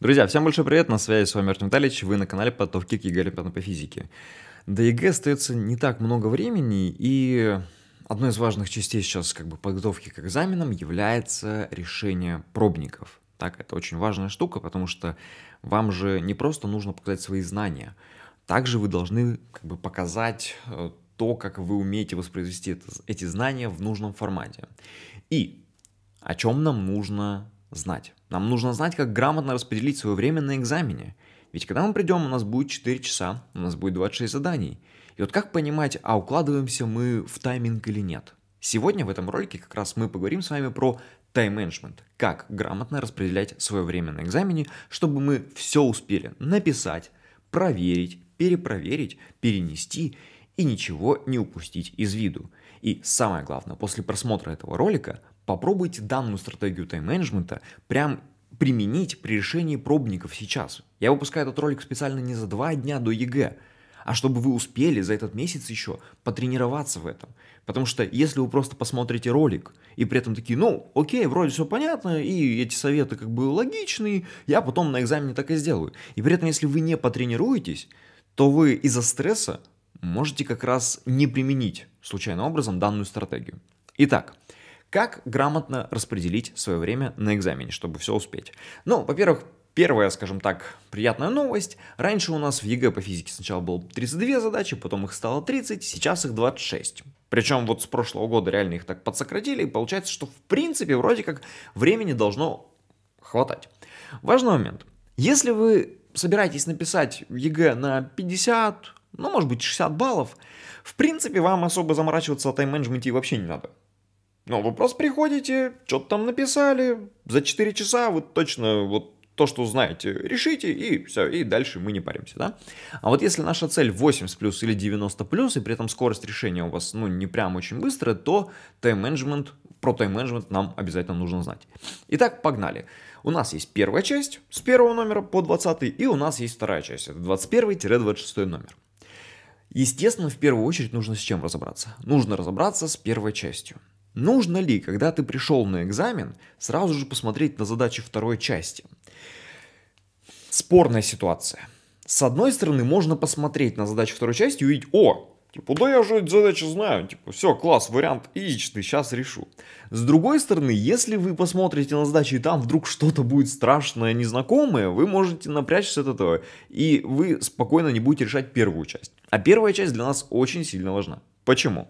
Друзья, всем большой привет, на связи с вами Артем Витальевич, вы на канале подготовки к ЕГЭ Олимпиаду по физике. До ЕГЭ остается не так много времени, и одной из важных частей сейчас как бы подготовки к экзаменам является решение пробников. Так, это очень важная штука, потому что вам же не просто нужно показать свои знания, также вы должны как бы показать э, то, как вы умеете воспроизвести это, эти знания в нужном формате. И о чем нам нужно знать. Нам нужно знать, как грамотно распределить свое время на экзамене. Ведь когда мы придем, у нас будет 4 часа, у нас будет 26 заданий. И вот как понимать, а укладываемся мы в тайминг или нет? Сегодня в этом ролике как раз мы поговорим с вами про тайм-менеджмент, как грамотно распределять свое время на экзамене, чтобы мы все успели написать, проверить, перепроверить, перенести и ничего не упустить из виду. И самое главное, после просмотра этого ролика попробуйте данную стратегию тайм-менеджмента прям применить при решении пробников сейчас. Я выпускаю этот ролик специально не за два дня до ЕГЭ, а чтобы вы успели за этот месяц еще потренироваться в этом. Потому что если вы просто посмотрите ролик и при этом такие, ну, окей, вроде все понятно, и эти советы как бы логичные, я потом на экзамене так и сделаю. И при этом, если вы не потренируетесь, то вы из-за стресса можете как раз не применить случайным образом данную стратегию. Итак, как грамотно распределить свое время на экзамене, чтобы все успеть? Ну, во-первых, Первая, скажем так, приятная новость. Раньше у нас в ЕГЭ по физике сначала было 32 задачи, потом их стало 30, сейчас их 26. Причем вот с прошлого года реально их так подсократили, и получается, что в принципе вроде как времени должно хватать. Важный момент. Если вы собираетесь написать ЕГЭ на 50, ну может быть 60 баллов, в принципе вам особо заморачиваться о тайм-менеджменте вообще не надо. Ну, вы просто приходите, что-то там написали, за 4 часа вы точно вот то, что знаете, решите, и все, и дальше мы не паримся, да? А вот если наша цель 80 плюс или 90 плюс, и при этом скорость решения у вас, ну, не прям очень быстрая, то тайм-менеджмент, про тайм-менеджмент нам обязательно нужно знать. Итак, погнали. У нас есть первая часть с первого номера по 20, и у нас есть вторая часть, это 21-26 номер. Естественно, в первую очередь нужно с чем разобраться? Нужно разобраться с первой частью. Нужно ли, когда ты пришел на экзамен, сразу же посмотреть на задачи второй части? Спорная ситуация. С одной стороны, можно посмотреть на задачи второй части и увидеть, о, Типа, да я же эти задачи знаю, типа, все, класс, вариант яичный, сейчас решу. С другой стороны, если вы посмотрите на задачи и там вдруг что-то будет страшное, незнакомое, вы можете напрячься от этого, и вы спокойно не будете решать первую часть. А первая часть для нас очень сильно важна. Почему?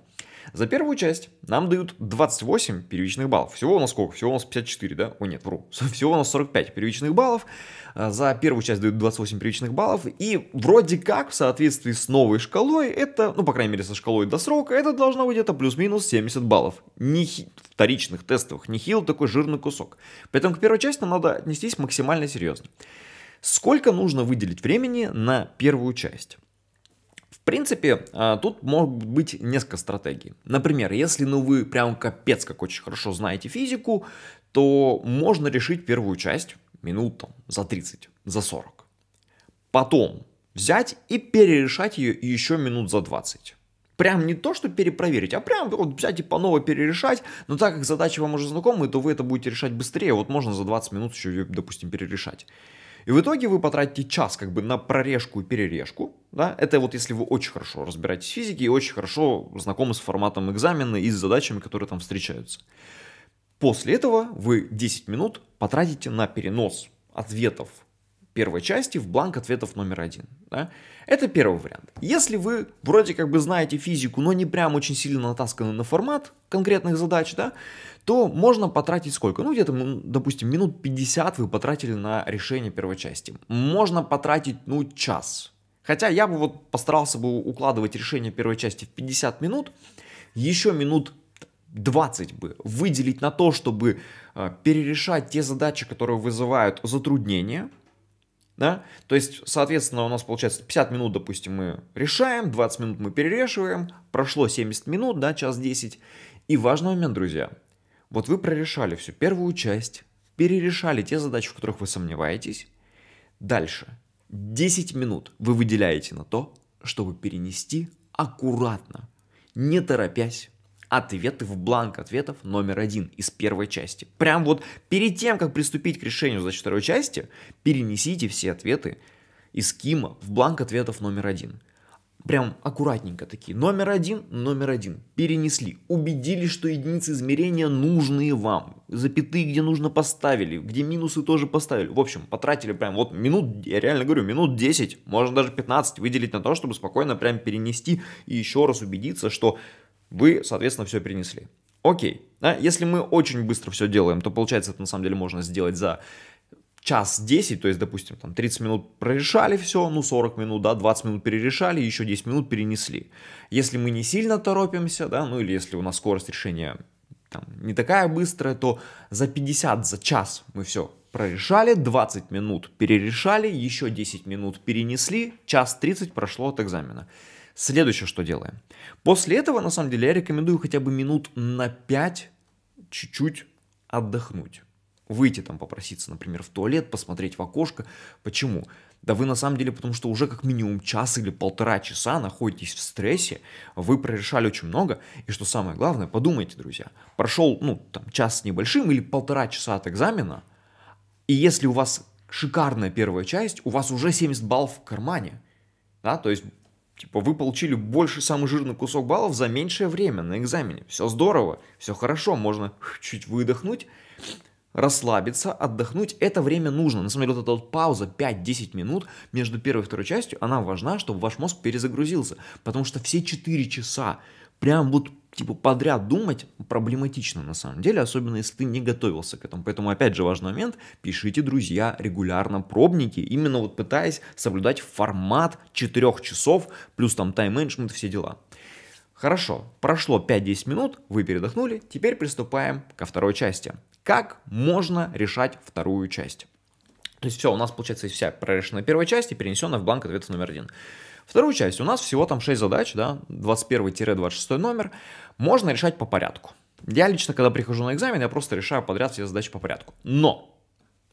За первую часть нам дают 28 первичных баллов. Всего у нас сколько? Всего у нас 54, да? О, нет, вру. Всего у нас 45 первичных баллов. А, за первую часть дают 28 первичных баллов. И вроде как в соответствии с новой шкалой это, ну, по крайней мере, со шкалой до срока, это должно быть где-то плюс-минус 70 баллов. Не вторичных тестовых. Нехил такой жирный кусок. Поэтому к первой части нам надо отнестись максимально серьезно. Сколько нужно выделить времени на первую часть? принципе, а, тут могут быть несколько стратегий. Например, если ну вы прям капец как очень хорошо знаете физику, то можно решить первую часть минут там, за 30, за 40. Потом взять и перерешать ее еще минут за 20 прям не то, что перепроверить, а прям вот взять и по новой перерешать. Но так как задача вам уже знакома, то вы это будете решать быстрее. Вот можно за 20 минут еще, допустим, перерешать. И в итоге вы потратите час как бы на прорежку и перережку, да, это вот если вы очень хорошо разбираетесь в физике и очень хорошо знакомы с форматом экзамена и с задачами, которые там встречаются. После этого вы 10 минут потратите на перенос ответов первой части в бланк ответов номер один. Да? Это первый вариант. Если вы вроде как бы знаете физику, но не прям очень сильно натасканы на формат конкретных задач, да, то можно потратить сколько? Ну, где-то, допустим, минут 50 вы потратили на решение первой части. Можно потратить, ну, час. Хотя я бы вот постарался бы укладывать решение первой части в 50 минут, еще минут 20 бы выделить на то, чтобы э, перерешать те задачи, которые вызывают затруднения, да? То есть, соответственно, у нас получается 50 минут, допустим, мы решаем, 20 минут мы перерешиваем, прошло 70 минут, да, час 10. И важный момент, друзья, вот вы прорешали всю первую часть, перерешали те задачи, в которых вы сомневаетесь. Дальше 10 минут вы выделяете на то, чтобы перенести аккуратно, не торопясь, Ответы в бланк ответов номер один из первой части. Прям вот перед тем, как приступить к решению за второй части, перенесите все ответы из Кима в бланк ответов номер один. Прям аккуратненько такие. Номер один, номер один. Перенесли. Убедились, что единицы измерения нужные вам. Запятые, где нужно, поставили. Где минусы тоже поставили. В общем, потратили прям вот минут, я реально говорю, минут 10, можно даже 15 выделить на то, чтобы спокойно прям перенести и еще раз убедиться, что вы, соответственно, все перенесли. Окей. А если мы очень быстро все делаем, то получается это на самом деле можно сделать за час 10, то есть, допустим, там 30 минут прорешали все, ну 40 минут, да, 20 минут перерешали, еще 10 минут перенесли. Если мы не сильно торопимся, да, ну или если у нас скорость решения там, не такая быстрая, то за 50, за час мы все прорешали, 20 минут перерешали, еще 10 минут перенесли, час 30 прошло от экзамена. Следующее, что делаем. После этого, на самом деле, я рекомендую хотя бы минут на 5 чуть-чуть отдохнуть. Выйти там попроситься, например, в туалет, посмотреть в окошко. Почему? Да вы на самом деле, потому что уже как минимум час или полтора часа находитесь в стрессе, вы прорешали очень много, и что самое главное, подумайте, друзья, прошел, ну, там, час с небольшим или полтора часа от экзамена, и если у вас шикарная первая часть, у вас уже 70 баллов в кармане, да, то есть Типа вы получили больше самый жирный кусок баллов за меньшее время на экзамене. Все здорово, все хорошо, можно чуть выдохнуть, расслабиться, отдохнуть. Это время нужно. На самом деле вот эта вот пауза 5-10 минут между первой и второй частью, она важна, чтобы ваш мозг перезагрузился. Потому что все 4 часа прям вот типа подряд думать проблематично на самом деле, особенно если ты не готовился к этому. Поэтому опять же важный момент, пишите, друзья, регулярно пробники, именно вот пытаясь соблюдать формат 4 часов, плюс там тайм-менеджмент, все дела. Хорошо, прошло 5-10 минут, вы передохнули, теперь приступаем ко второй части. Как можно решать вторую часть? То есть все, у нас получается вся прорешенная первая часть и перенесенная в бланк ответа номер один. Вторую часть у нас всего там 6 задач, да, 21-26 номер, можно решать по порядку. Я лично, когда прихожу на экзамен, я просто решаю подряд все задачи по порядку. Но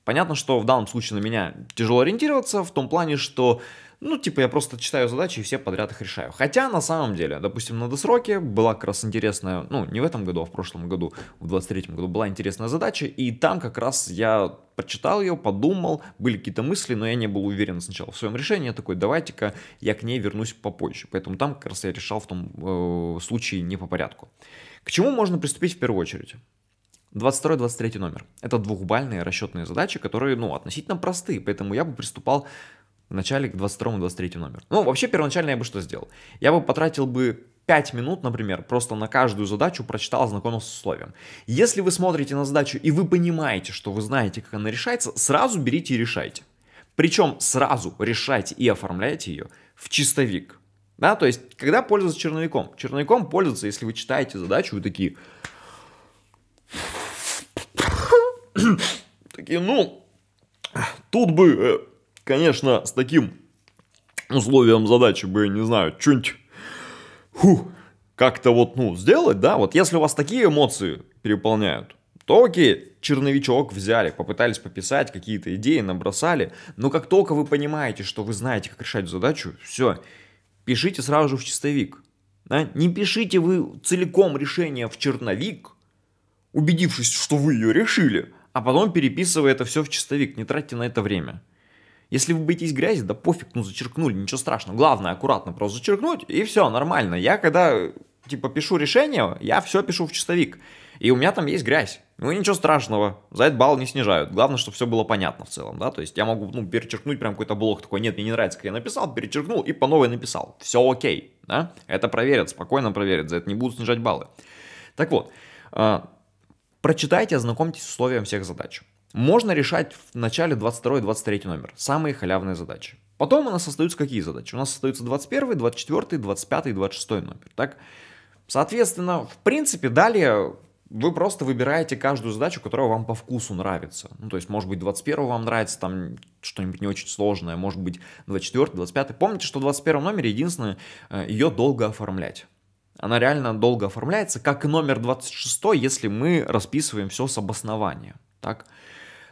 Понятно, что в данном случае на меня тяжело ориентироваться, в том плане, что ну, типа, я просто читаю задачи и все подряд их решаю. Хотя, на самом деле, допустим, на досроке была как раз интересная, ну, не в этом году, а в прошлом году, в 23-м году была интересная задача, и там как раз я прочитал ее, подумал, были какие-то мысли, но я не был уверен сначала в своем решении, я такой, давайте-ка я к ней вернусь попозже. Поэтому там как раз я решал в том э, случае не по порядку. К чему можно приступить в первую очередь? 22-23 номер. Это двухбальные расчетные задачи, которые, ну, относительно простые, поэтому я бы приступал начале к 22-23 номер. Ну, вообще, первоначально я бы что сделал? Я бы потратил бы 5 минут, например, просто на каждую задачу прочитал, ознакомился с условием. Если вы смотрите на задачу и вы понимаете, что вы знаете, как она решается, сразу берите и решайте. Причем сразу решайте и оформляйте ее в чистовик. Да, то есть, когда пользоваться черновиком? Черновиком пользоваться, если вы читаете задачу, вы такие... такие, ну, тут бы э, Конечно, с таким условием задачи бы, не знаю, что-нибудь как-то вот, ну, сделать, да, вот если у вас такие эмоции переполняют, то окей, черновичок взяли, попытались пописать, какие-то идеи набросали, но как только вы понимаете, что вы знаете, как решать задачу, все, пишите сразу же в чистовик. Да? Не пишите вы целиком решение в черновик, убедившись, что вы ее решили, а потом переписывая это все в чистовик, не тратьте на это время. Если вы боитесь грязи, да пофиг, ну зачеркнули, ничего страшного. Главное аккуратно просто зачеркнуть, и все, нормально. Я когда, типа, пишу решение, я все пишу в чистовик. И у меня там есть грязь. Ну и ничего страшного, за это балл не снижают. Главное, чтобы все было понятно в целом, да. То есть я могу, ну, перечеркнуть прям какой-то блок такой, нет, мне не нравится, как я написал, перечеркнул и по новой написал. Все окей, да. Это проверят, спокойно проверят, за это не будут снижать баллы. Так вот, а, прочитайте, ознакомьтесь с условием всех задач можно решать в начале 22-23 номер. Самые халявные задачи. Потом у нас остаются какие задачи? У нас остаются 21, 24, 25, 26 номер. Так, соответственно, в принципе, далее вы просто выбираете каждую задачу, которая вам по вкусу нравится. Ну, то есть, может быть, 21 вам нравится, там что-нибудь не очень сложное, может быть, 24, 25. Помните, что в 21 номере единственное, э, ее долго оформлять. Она реально долго оформляется, как и номер 26, если мы расписываем все с обоснованием. Так?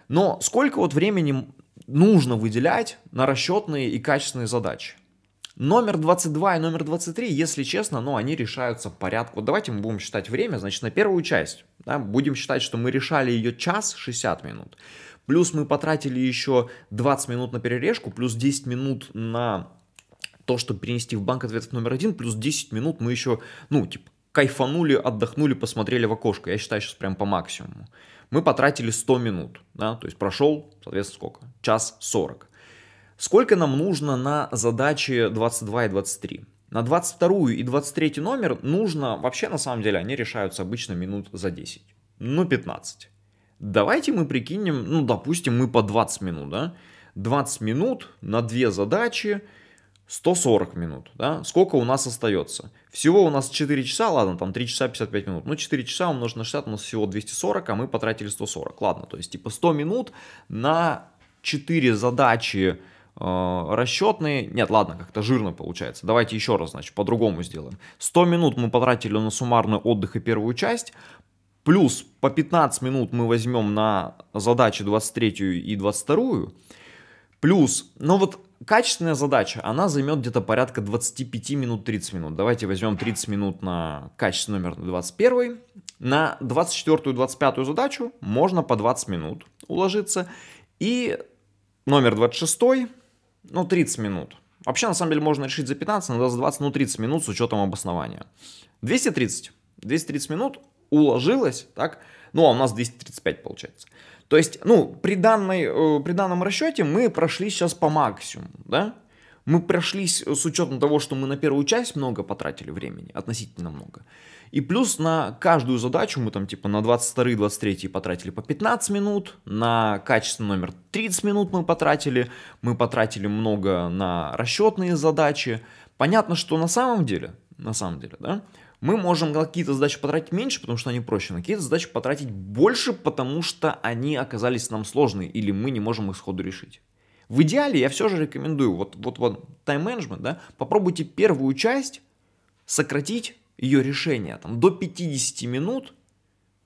Но сколько вот времени нужно выделять на расчетные и качественные задачи? Номер 22 и номер 23, если честно, ну, они решаются в порядку. Вот давайте мы будем считать время, значит, на первую часть. Да, будем считать, что мы решали ее час 60 минут. Плюс мы потратили еще 20 минут на перережку, плюс 10 минут на то, чтобы перенести в банк ответов номер один, плюс 10 минут мы еще, ну, типа, кайфанули, отдохнули, посмотрели в окошко. Я считаю сейчас прям по максимуму мы потратили 100 минут, да, то есть прошел, соответственно, сколько? Час 40. Сколько нам нужно на задачи 22 и 23? На 22 и 23 номер нужно, вообще на самом деле они решаются обычно минут за 10, ну 15. Давайте мы прикинем, ну допустим мы по 20 минут, да, 20 минут на две задачи, 140 минут, да, сколько у нас остается? Всего у нас 4 часа, ладно, там 3 часа 55 минут, ну 4 часа умножить на 60, у нас всего 240, а мы потратили 140, ладно, то есть типа 100 минут на 4 задачи э, расчетные, нет, ладно, как-то жирно получается, давайте еще раз, значит, по-другому сделаем. 100 минут мы потратили на суммарный отдых и первую часть, плюс по 15 минут мы возьмем на задачи 23 и 22, плюс, ну вот качественная задача, она займет где-то порядка 25 минут, 30 минут. Давайте возьмем 30 минут на качественный номер 21. На 24-25 задачу можно по 20 минут уложиться. И номер 26, ну 30 минут. Вообще, на самом деле, можно решить за 15, иногда за 20, ну 30 минут с учетом обоснования. 230. 230 минут уложилось, так? Ну, а у нас 235 получается. То есть, ну, при, данной, э, при данном расчете мы прошли сейчас по максимуму, да? Мы прошлись э, с учетом того, что мы на первую часть много потратили времени, относительно много. И плюс на каждую задачу мы там типа на 22-23 потратили по 15 минут, на качество номер 30 минут мы потратили, мы потратили много на расчетные задачи. Понятно, что на самом деле, на самом деле, да, мы можем на какие-то задачи потратить меньше, потому что они проще, на какие-то задачи потратить больше, потому что они оказались нам сложные, или мы не можем их сходу решить. В идеале я все же рекомендую, вот, вот, вот тайм-менеджмент, да, попробуйте первую часть сократить ее решение там, до 50 минут,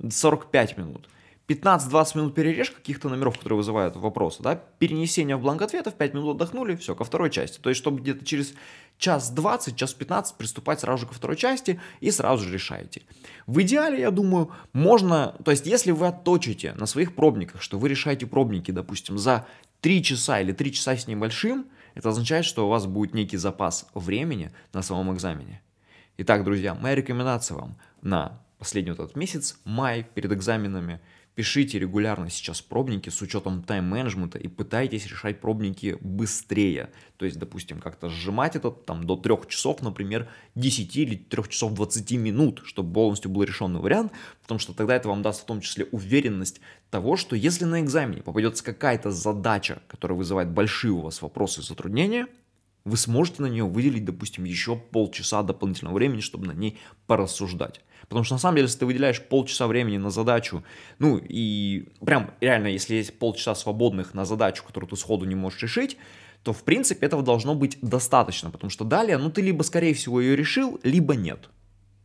45 минут. 15-20 минут перережь каких-то номеров, которые вызывают вопросы, да, перенесение в бланк ответов, 5 минут отдохнули, все, ко второй части. То есть, чтобы где-то через час 20, час 15 приступать сразу же ко второй части и сразу же решаете. В идеале, я думаю, можно, то есть если вы отточите на своих пробниках, что вы решаете пробники, допустим, за 3 часа или 3 часа с небольшим, это означает, что у вас будет некий запас времени на самом экзамене. Итак, друзья, моя рекомендация вам на последний вот этот месяц, май, перед экзаменами – Пишите регулярно сейчас пробники с учетом тайм-менеджмента и пытайтесь решать пробники быстрее. То есть, допустим, как-то сжимать это там до 3 часов, например, 10 или 3 часов 20 минут, чтобы полностью был решенный вариант, потому что тогда это вам даст в том числе уверенность того, что если на экзамене попадется какая-то задача, которая вызывает большие у вас вопросы и затруднения, вы сможете на нее выделить, допустим, еще полчаса дополнительного времени, чтобы на ней порассуждать. Потому что на самом деле, если ты выделяешь полчаса времени на задачу, ну и прям реально, если есть полчаса свободных на задачу, которую ты сходу не можешь решить, то в принципе этого должно быть достаточно, потому что далее, ну ты либо скорее всего ее решил, либо нет.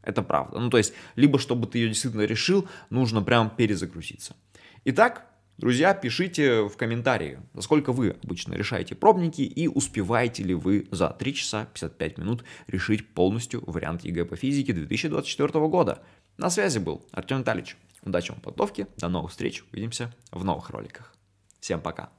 Это правда. Ну то есть, либо чтобы ты ее действительно решил, нужно прям перезагрузиться. Итак, Друзья, пишите в комментарии, насколько вы обычно решаете пробники и успеваете ли вы за 3 часа 55 минут решить полностью вариант ЕГЭ по физике 2024 года. На связи был Артем Талич. Удачи вам в подготовке, до новых встреч, увидимся в новых роликах. Всем пока!